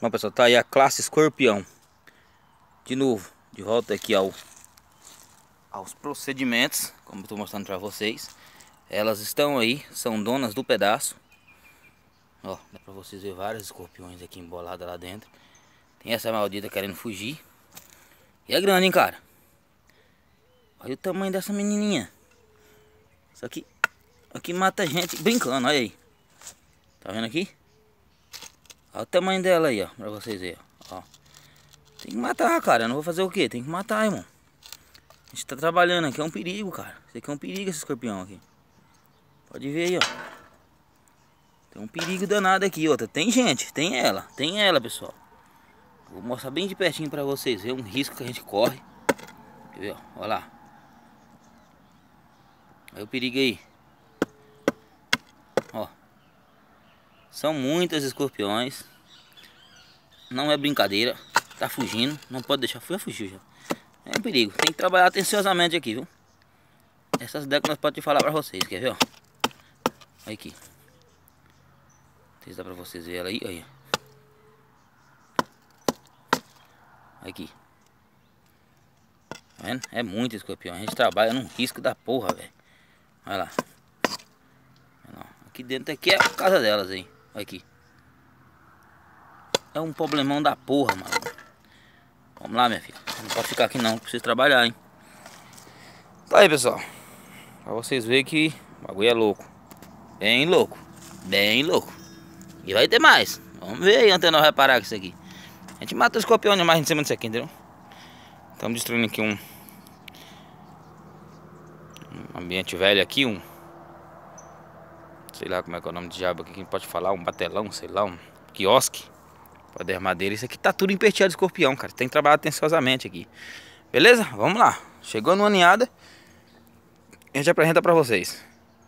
Bom pessoal, tá aí a classe escorpião De novo, de volta aqui ao aos procedimentos Como eu tô mostrando para vocês Elas estão aí, são donas do pedaço Ó, dá para vocês ver vários escorpiões aqui embolados lá dentro Tem essa maldita querendo fugir E é grande, hein cara Olha o tamanho dessa menininha Isso aqui, aqui mata gente brincando, olha aí Tá vendo aqui? Olha o tamanho dela aí, ó, pra vocês verem, ó. Tem que matar, cara, eu não vou fazer o quê? Tem que matar, irmão. A gente tá trabalhando aqui, é um perigo, cara. Isso aqui é um perigo, esse escorpião aqui. Pode ver aí, ó. Tem um perigo danado aqui, outra Tem gente, tem ela, tem ela, pessoal. Vou mostrar bem de pertinho pra vocês ver um risco que a gente corre. Quer ver, ó, olha lá. Olha o perigo aí. São muitas escorpiões. Não é brincadeira. Tá fugindo. Não pode deixar. Fui fugir já. É um perigo. Tem que trabalhar atenciosamente aqui, viu? Essas décadas te falar pra vocês. Quer ver, ó? Olha aqui. Não dá pra vocês verem ela aí. Olha Aqui. Tá vendo? É muito escorpião. A gente trabalha num risco da porra, velho. Olha lá. Aqui dentro aqui é a casa delas, hein. Olha aqui. É um problemão da porra, mano. Vamos lá, minha filha. Não pode ficar aqui não, precisa trabalhar, hein. Tá aí, pessoal. Pra vocês verem que o bagulho é louco. Bem louco. Bem louco. E vai ter mais. Vamos ver aí antes de nós reparar com isso aqui. A gente mata o escorpião demais em cima disso aqui, entendeu? Estamos destruindo aqui um... um ambiente velho aqui, um sei lá como é que é o nome do diabo aqui, quem pode falar, um batelão, sei lá, um quiosque para madeira, Isso aqui tá tudo emperteado de escorpião, cara. Tem que trabalhar atenciosamente aqui. Beleza? Vamos lá. Chegou numa ninhada, a gente apresenta para vocês.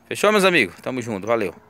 Fechou, meus amigos? Tamo junto, valeu.